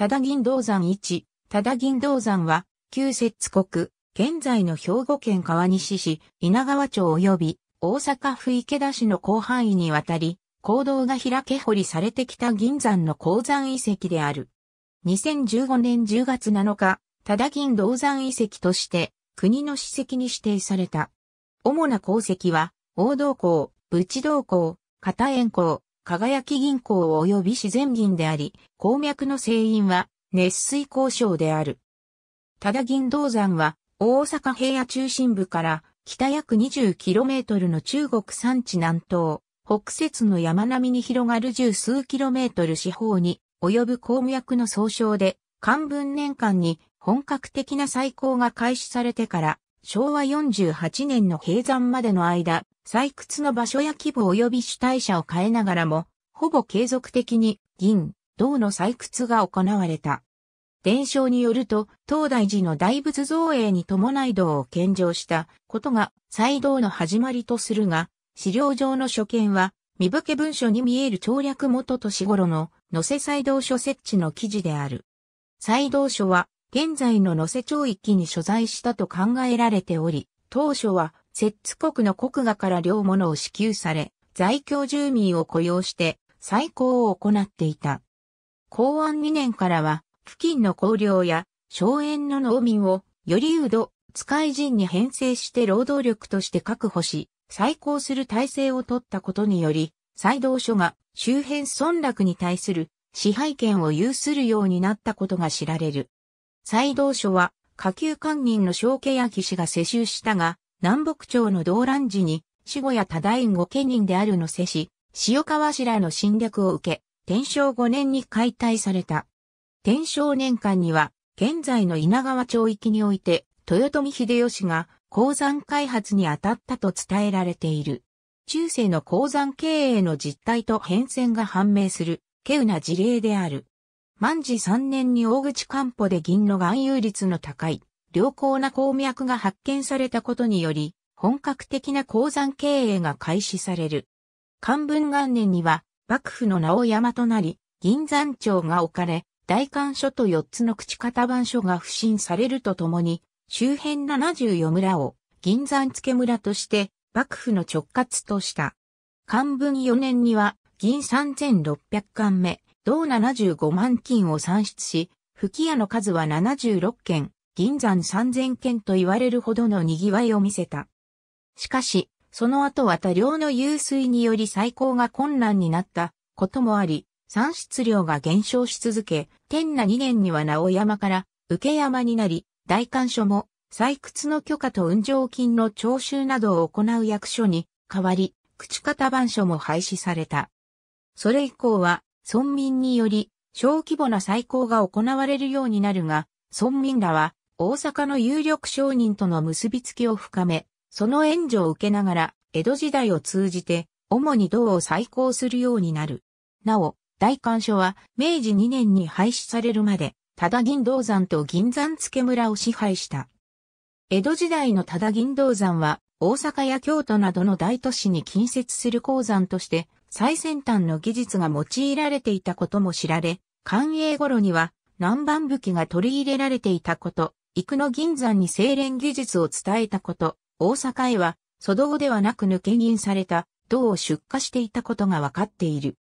多田銀銅山1、多田銀銅山は、旧摂国、現在の兵庫県川西市、稲川町及び、大阪府池田市の広範囲にわたり、坑道が開け掘りされてきた銀山の鉱山遺跡である。2015年10月7日、多田銀銅山遺跡として、国の史跡に指定された。主な鉱石は、大道鉱、仏道鉱、片円鉱、輝き銀行及び自然銀であり、鉱脈の成因は、熱水鉱渉である。ただ銀銅山は、大阪平野中心部から北約 20km の中国山地南東、北節の山並みに広がる十数 km 四方に及ぶ鉱脈の総称で、漢文年間に本格的な再鉱が開始されてから昭和48年の閉山までの間、採掘の場所や規模及び主体者を変えながらも、ほぼ継続的に銀、銅の採掘が行われた。伝承によると、東大寺の大仏造営に伴い銅を献上したことが再道の始まりとするが、資料上の所見は、見分け文書に見える調略元と頃の、野瀬再道書設置の記事である。再道書は、現在の野瀬町域に所在したと考えられており、当初は、摂津国の国画から両物を支給され、在京住民を雇用して、再興を行っていた。公安2年からは、付近の公領や、荘園の農民を、よりうど、使い人に編成して労働力として確保し、再興する体制を取ったことにより、再道所が周辺村落に対する支配権を有するようになったことが知られる。斎道書は下級官人の正家や騎士が世襲したが、南北朝の動乱時に死後や多大後家人であるの世し、塩川氏らの侵略を受け、天正5年に解体された。天正年間には、現在の稲川町域において、豊臣秀吉が鉱山開発に当たったと伝えられている。中世の鉱山経営の実態と変遷が判明する、稀有な事例である。万治三年に大口漢方で銀の含有率の高い、良好な鉱脈が発見されたことにより、本格的な鉱山経営が開始される。漢文元年には、幕府の名を山となり、銀山町が置かれ、大官所と四つの口型番所が不審されるとともに、周辺七十四村を銀山付村として幕府の直轄とした。漢文四年には銀三千六百巻目、同75万金を算出し、吹き屋の数は76件、銀山3000件と言われるほどの賑わいを見せた。しかし、その後は多量の湧水により採光が困難になったこともあり、産出量が減少し続け、天那2年には直山から受山になり、大官所も採掘の許可と運上金の徴収などを行う役所に代わり、口方番所も廃止された。それ以降は、村民により小規模な再興が行われるようになるが、村民らは大阪の有力商人との結びつきを深め、その援助を受けながら、江戸時代を通じて、主に銅を再興するようになる。なお、大官所は明治2年に廃止されるまで、多田銀銅山と銀山付村を支配した。江戸時代の多田銀銅山は、大阪や京都などの大都市に近接する鉱山として、最先端の技術が用いられていたことも知られ、寛永頃には南蛮武器が取り入れられていたこと、幾野銀山に精錬技術を伝えたこと、大阪へは、祖道ではなく抜け銀された、銅を出荷していたことが分かっている。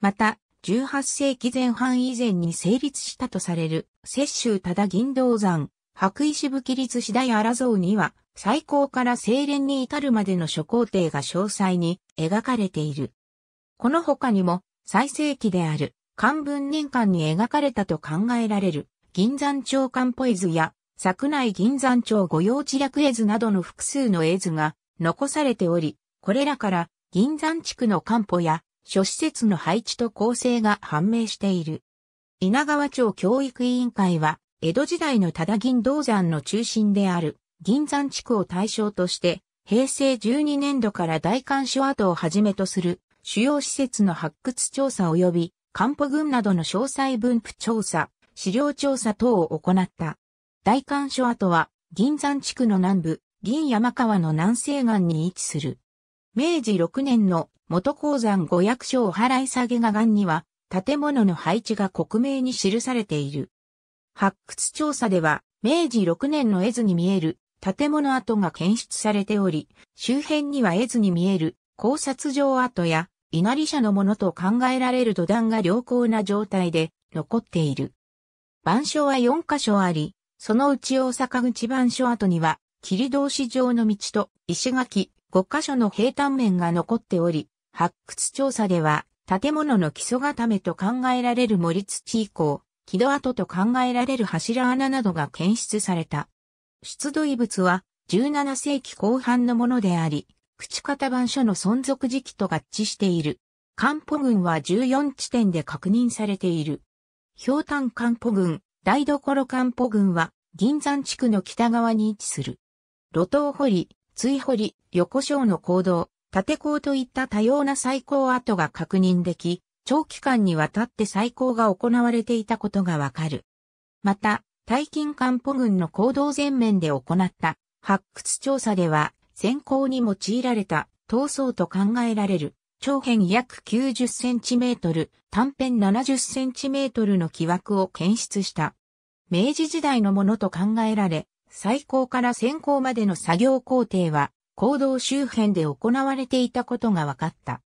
また、18世紀前半以前に成立したとされる、摂州だ、銀銅山、白石武器立次第荒像には、最高から精錬に至るまでの諸工程が詳細に描かれている。この他にも、最盛期である、漢文年間に描かれたと考えられる、銀山町漢ポ絵図や、作内銀山町御用地略絵図などの複数の絵図が残されており、これらから銀山地区の漢歩や諸施設の配置と構成が判明している。稲川町教育委員会は、江戸時代の多田銀銅山の中心である銀山地区を対象として、平成12年度から大観所跡をはじめとする主要施設の発掘調査及び、漢方群などの詳細分布調査、資料調査等を行った。大観所跡は、銀山地区の南部、銀山川の南西岸に位置する。明治6年の元鉱山五役所お払い下げが岸には、建物の配置が国名に記されている。発掘調査では、明治6年の絵図に見える建物跡が検出されており、周辺には絵図に見える考察場跡や稲荷社のものと考えられる土壇が良好な状態で残っている。板書は4箇所あり、そのうち大阪口板書跡には、切通市上の道と石垣5箇所の平坦面が残っており、発掘調査では、建物の基礎固めと考えられる森土以降、木戸跡と考えられる柱穴などが検出された。出土遺物は17世紀後半のものであり、口方番書の存続時期と合致している。漢方群は14地点で確認されている。氷炭漢方群、台所漢方群は銀山地区の北側に位置する。路頭掘り、追掘り、横章の行動、縦坑といった多様な再鉱跡が確認でき、長期間にわたって再鉱が行われていたことがわかる。また、大金漢方群の行動全面で行った発掘調査では、先行に用いられた闘争と考えられる。長辺約90センチメートル、短辺70センチメートルの木枠を検出した。明治時代のものと考えられ、最高から先行までの作業工程は、行動周辺で行われていたことが分かった。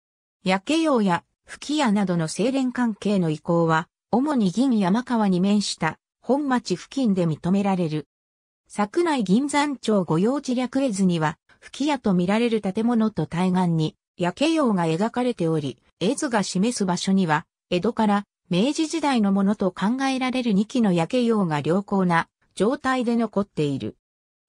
焼けようや吹き矢などの精錬関係の移行は、主に銀山川に面した本町付近で認められる。昨内銀山町御用地略絵図には、吹き屋と見られる建物と対岸に、焼け用が描かれており、絵図が示す場所には、江戸から明治時代のものと考えられる2基の焼け用が良好な状態で残っている。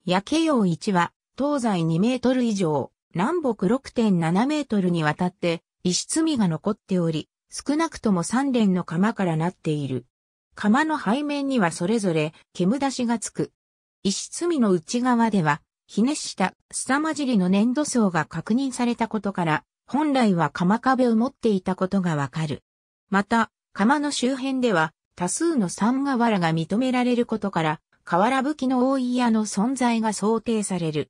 焼け用1は、東西2メートル以上、南北6.7メートルにわたって、石積みが残っており、少なくとも3連の釜からなっている。釜の背面にはそれぞれ煙出しがつく。石積みの内側ではひねしたすさまじりの粘土層が確認されたことから、本来は釜壁を持っていたことがわかる。また、釜の周辺では多数の三河原が認められることから、河原吹きの大家の存在が想定される。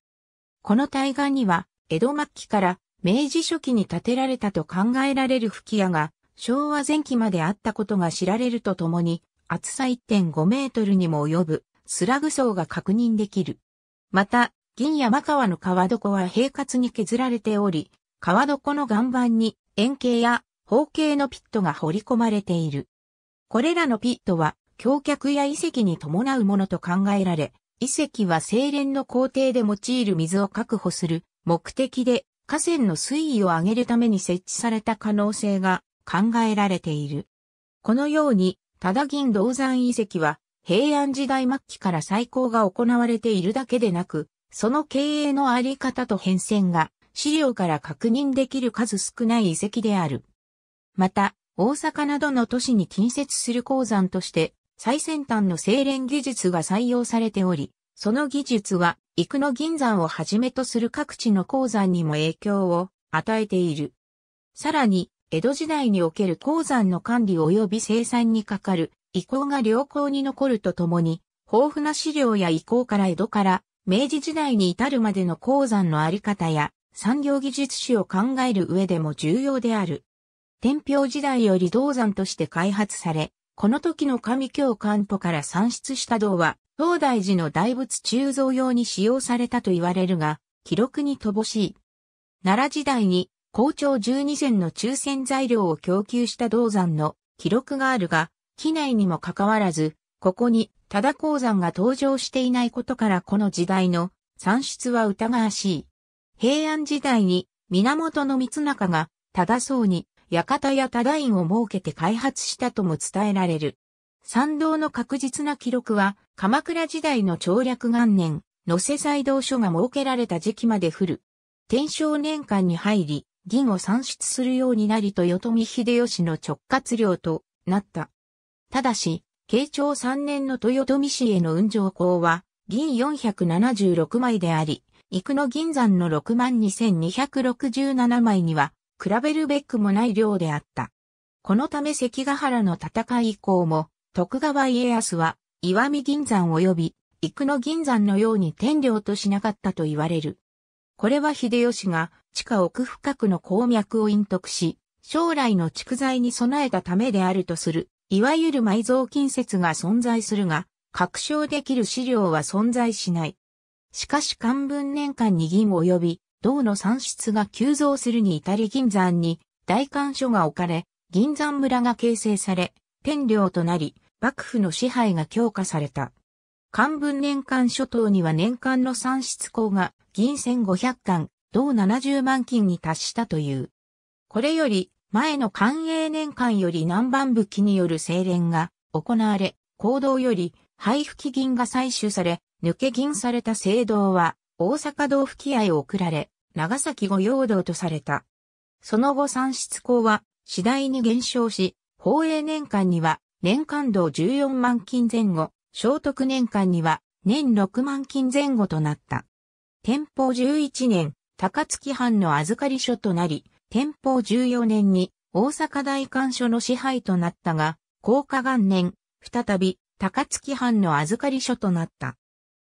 この対岸には、江戸末期から明治初期に建てられたと考えられる吹き屋が、昭和前期まであったことが知られるとともに、厚さ1.5メートルにも及ぶスラグ層が確認できる。また、銀山川の川床は平滑に削られており、川床の岩盤に円形や方形のピットが掘り込まれている。これらのピットは、橋脚や遺跡に伴うものと考えられ、遺跡は精錬の工程で用いる水を確保する目的で河川の水位を上げるために設置された可能性が考えられている。このように、ただ銀銅山遺跡は平安時代末期から再興が行われているだけでなく、その経営のあり方と変遷が資料から確認できる数少ない遺跡である。また、大阪などの都市に近接する鉱山として最先端の精錬技術が採用されており、その技術は、幾野銀山をはじめとする各地の鉱山にも影響を与えている。さらに、江戸時代における鉱山の管理及び生産にかかる遺構が良好に残るとともに、豊富な資料や遺構から江戸から明治時代に至るまでの鉱山のあり方や産業技術史を考える上でも重要である。天平時代より銅山として開発され、この時の上京官補から産出した銅は、東大寺の大仏鋳造用に使用されたと言われるが、記録に乏しい。奈良時代に、校長12選の抽選材料を供給した銅山の記録があるが、機内にもかかわらず、ここにただ鉱山が登場していないことからこの時代の産出は疑わしい。平安時代に源の光中が多そうに館や多田院を設けて開発したとも伝えられる。参道の確実な記録は鎌倉時代の長略元年、野瀬祭道書が設けられた時期まで降る。天正年間に入り、銀を産出するようになりと豊臣秀吉の直轄領となった。ただし、慶長3年の豊臣氏への運上項は、銀476枚であり、幾野銀山の62,267枚には、比べるべくもない量であった。このため関ヶ原の戦い以降も、徳川家康は、岩見銀山及び、幾野銀山のように天領としなかったと言われる。これは秀吉が地下奥深くの鉱脈を隠匿し、将来の蓄財に備えたためであるとするいわゆる埋蔵金説が存在するが、確証できる資料は存在しない。しかし漢文年間に銀及び銅の産出が急増するに至り銀山に大官所が置かれ、銀山村が形成され、天領となり、幕府の支配が強化された。漢文年間諸島には年間の産出港が銀1500貫、銅70万金に達したという。これより前の関営年間より南蛮武器による精錬が行われ、行動より配布期銀が採取され、抜け銀された聖堂は大阪道府合を送られ、長崎御用道とされた。その後産出港は次第に減少し、宝永年間には年間道14万金前後、聖徳年間には年6万金前後となった。天保11年、高槻藩の預かり所となり、天保14年に大阪大官所の支配となったが、高下元年、再び高槻藩の預かり所となった。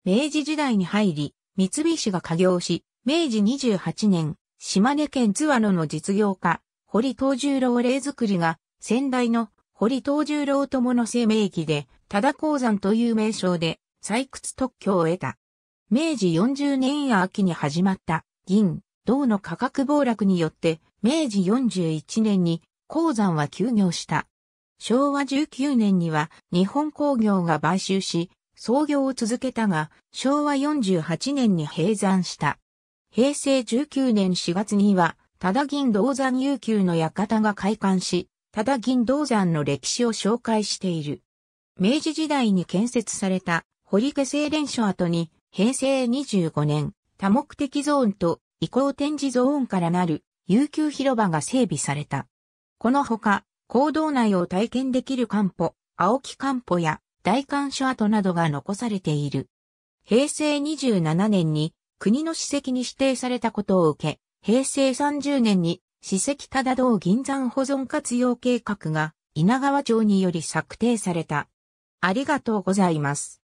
明治時代に入り、三菱が加業し、明治28年、島根県津和野の実業家、堀東十郎霊作りが、先代の堀東十郎友の生命記で、忠鉱山という名称で、採掘特許を得た。明治40年秋に始まった、銀、銅の価格暴落によって、明治41年に鉱山は休業した。昭和19年には日本工業が買収し、創業を続けたが、昭和48年に閉山した。平成19年4月には、ただ銀銅山悠久の館が開館し、ただ銀銅山の歴史を紹介している。明治時代に建設された堀家製錬所跡に、平成25年、多目的ゾーンと移行展示ゾーンからなる悠久広場が整備された。このほか、坑道内を体験できる漢方、青木漢方や大観書跡などが残されている。平成27年に国の史跡に指定されたことを受け、平成30年に史跡忠道銀山保存活用計画が稲川町により策定された。ありがとうございます。